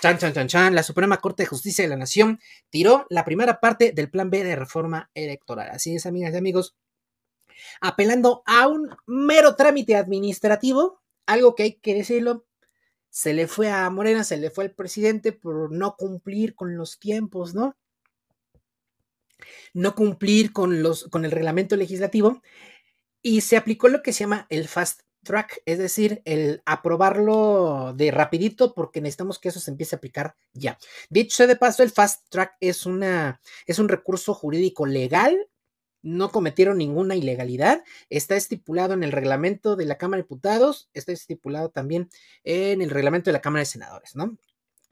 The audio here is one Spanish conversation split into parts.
Chan, chan, chan, chan. La Suprema Corte de Justicia de la Nación tiró la primera parte del plan B de reforma electoral. Así es, amigas y amigos. Apelando a un mero trámite administrativo, algo que hay que decirlo, se le fue a Morena, se le fue al presidente por no cumplir con los tiempos, ¿no? No cumplir con, los, con el reglamento legislativo y se aplicó lo que se llama el fast track, es decir, el aprobarlo de rapidito porque necesitamos que eso se empiece a aplicar ya. Dicho sea de paso, el fast track es una es un recurso jurídico legal no cometieron ninguna ilegalidad. Está estipulado en el reglamento de la Cámara de Diputados, está estipulado también en el reglamento de la Cámara de Senadores, ¿no?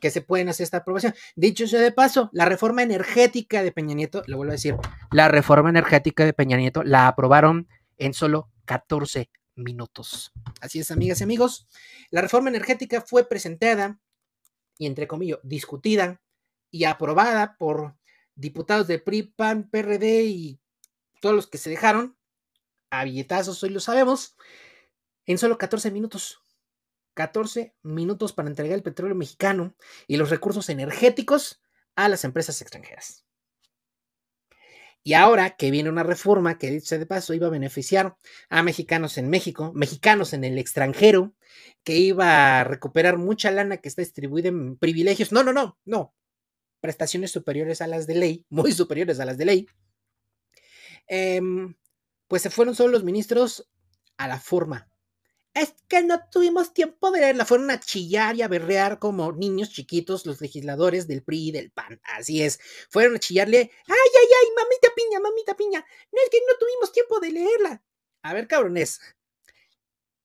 que se pueden hacer esta aprobación. Dicho sea de paso, la reforma energética de Peña Nieto, lo vuelvo a decir, la reforma energética de Peña Nieto la aprobaron en solo 14 minutos. Así es, amigas y amigos. La reforma energética fue presentada y, entre comillas, discutida y aprobada por diputados de PRI, PAN, PRD y todos los que se dejaron, a billetazos, hoy lo sabemos, en solo 14 minutos. 14 minutos para entregar el petróleo mexicano y los recursos energéticos a las empresas extranjeras. Y ahora que viene una reforma que, dicho de paso, iba a beneficiar a mexicanos en México, mexicanos en el extranjero, que iba a recuperar mucha lana que está distribuida en privilegios. No, no, no, no. Prestaciones superiores a las de ley, muy superiores a las de ley. Em, pues se fueron solo los ministros a la forma, es que no tuvimos tiempo de leerla, fueron a chillar y a berrear como niños chiquitos los legisladores del PRI y del PAN, así es, fueron a chillarle, ay, ay, ay, mamita piña, mamita piña, no es que no tuvimos tiempo de leerla. A ver, cabrones,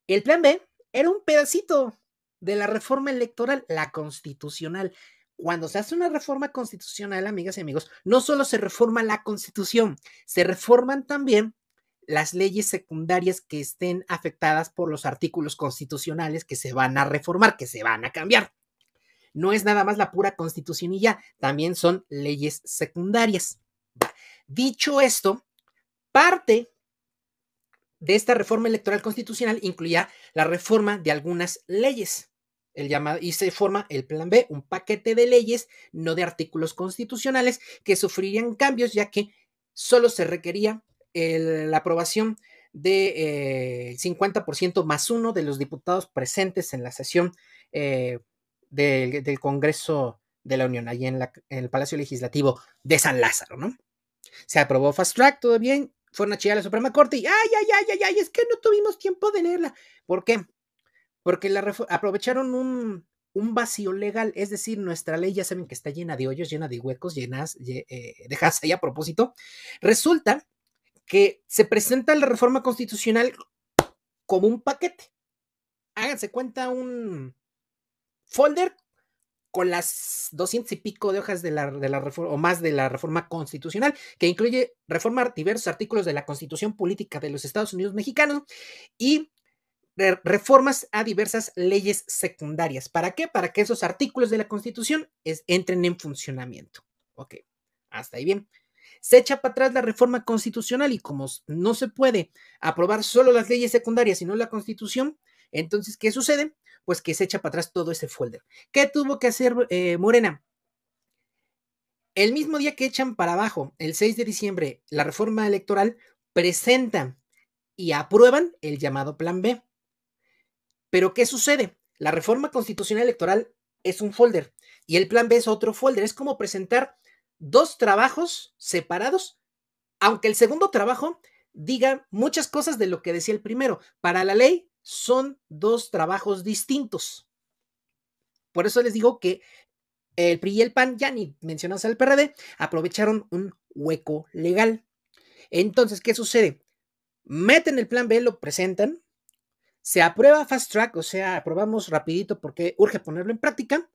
el plan B era un pedacito de la reforma electoral, la constitucional. Cuando se hace una reforma constitucional, amigas y amigos, no solo se reforma la constitución, se reforman también las leyes secundarias que estén afectadas por los artículos constitucionales que se van a reformar, que se van a cambiar. No es nada más la pura constitución y ya, también son leyes secundarias. Dicho esto, parte de esta reforma electoral constitucional incluía la reforma de algunas leyes. El llamado, y se forma el plan B, un paquete de leyes, no de artículos constitucionales, que sufrirían cambios, ya que solo se requería la aprobación de 50% eh, más uno de los diputados presentes en la sesión eh, del, Congreso de la Unión, allí en, el Palacio Legislativo de San Lázaro, ¿no? Se aprobó Fast Track, todo bien, fueron a chillar a la Suprema Corte y ¡ay, ay, ay, ay, ay! Es que no tuvimos tiempo de leerla. ¿Por qué? Porque la aprovecharon un, vacío legal, es decir, nuestra ley ya saben que está llena de hoyos, llena de huecos, llenas, eh, dejas ahí a propósito. Resulta que se presenta la reforma constitucional como un paquete. Háganse cuenta un folder con las doscientos y pico de hojas de la, reforma, o más de la reforma constitucional, que incluye reformar diversos artículos de la Constitución Política de los Estados Unidos Mexicanos y reformas a diversas leyes secundarias. ¿Para qué? Para que esos artículos de la Constitución entren en funcionamiento. Ok, hasta ahí bien se echa para atrás la reforma constitucional y como no se puede aprobar solo las leyes secundarias, sino la constitución, entonces, ¿qué sucede? Pues que se echa para atrás todo ese folder. ¿Qué tuvo que hacer eh, Morena? El mismo día que echan para abajo, el 6 de diciembre, la reforma electoral, presentan y aprueban el llamado Plan B. Pero ¿qué sucede? La reforma constitucional electoral es un folder y el Plan B es otro folder. Es como presentar dos trabajos separados, aunque el segundo trabajo diga muchas cosas de lo que decía el primero. Para la ley son dos trabajos distintos. Por eso les digo que el PRI y el PAN, ya ni mencionas al PRD, aprovecharon un hueco legal. Entonces, ¿qué sucede? Meten el plan B, lo presentan, se aprueba fast track, o sea, aprobamos rapidito porque urge ponerlo en práctica,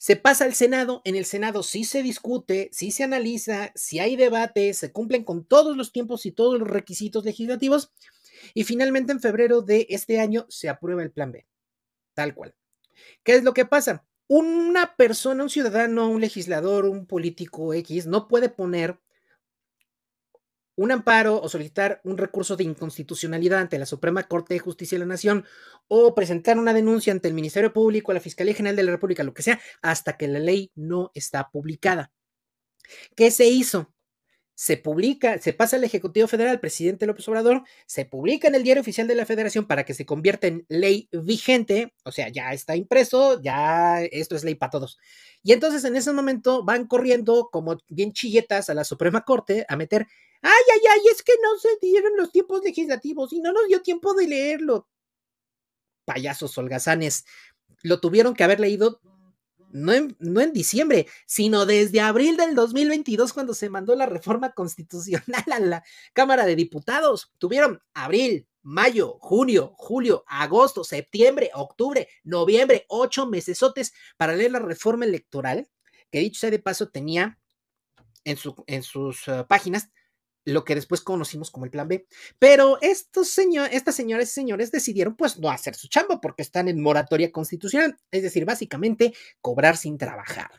se pasa al Senado, en el Senado sí se discute, sí se analiza, sí hay debate, se cumplen con todos los tiempos y todos los requisitos legislativos, y finalmente en febrero de este año se aprueba el plan B, tal cual. ¿Qué es lo que pasa? Una persona, un ciudadano, un legislador, un político X, no puede poner un amparo o solicitar un recurso de inconstitucionalidad ante la Suprema Corte de Justicia de la Nación o presentar una denuncia ante el Ministerio Público, la Fiscalía General de la República, lo que sea, hasta que la ley no está publicada. ¿Qué se hizo? se publica, se pasa al Ejecutivo Federal, presidente López Obrador, se publica en el Diario Oficial de la Federación para que se convierta en ley vigente, o sea, ya está impreso, ya esto es ley para todos. Y entonces en ese momento van corriendo como bien chilletas a la Suprema Corte a meter, ay, ay, ay, es que no se dieron los tiempos legislativos y no nos dio tiempo de leerlo. Payasos holgazanes, lo tuvieron que haber leído no en, diciembre, sino desde abril del 2022, cuando se mandó la reforma constitucional a la Cámara de Diputados. Tuvieron abril, mayo, junio, julio, agosto, septiembre, octubre, noviembre, ocho mesesotes para leer la reforma electoral, que dicho sea de paso tenía en, su, en sus eh, páginas lo que después conocimos como el plan B. Pero estos estas señoras y señores decidieron pues no hacer su chamba porque están en moratoria constitucional, es decir, básicamente cobrar sin trabajar.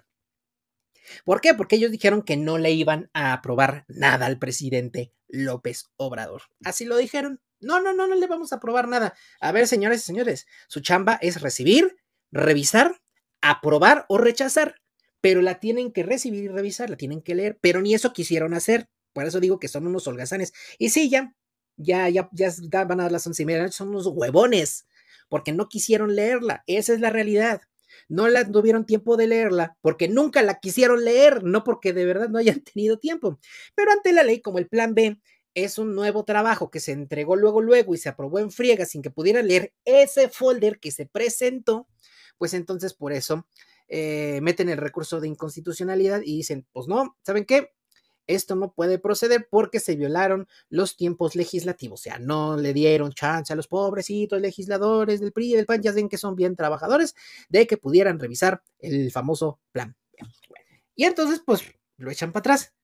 ¿Por qué? Porque ellos dijeron que no le iban a aprobar nada al presidente López Obrador. Así lo dijeron. No, no, no, no le vamos a aprobar nada. A ver, señores y señores, su chamba es recibir, revisar, aprobar o rechazar pero la tienen que recibir y revisar, la tienen que leer, pero ni eso quisieron hacer. Por eso digo que son unos holgazanes. Y sí, ya, ya, ya, ya van a dar las once y media, son unos huevones, porque no quisieron leerla. Esa es la realidad. No la tuvieron tiempo de leerla porque nunca la quisieron leer, no porque de verdad no hayan tenido tiempo. Pero ante la ley, como el plan B es un nuevo trabajo que se entregó luego, luego y se aprobó en friega sin que pudieran leer ese folder que se presentó, pues entonces por eso eh, meten el recurso de inconstitucionalidad y dicen, pues no, ¿saben qué? esto no puede proceder porque se violaron los tiempos legislativos, o sea, no le dieron chance a los pobrecitos legisladores del PRI y del PAN, ya saben que son bien trabajadores, de que pudieran revisar el famoso plan. Y entonces, pues, lo echan para atrás.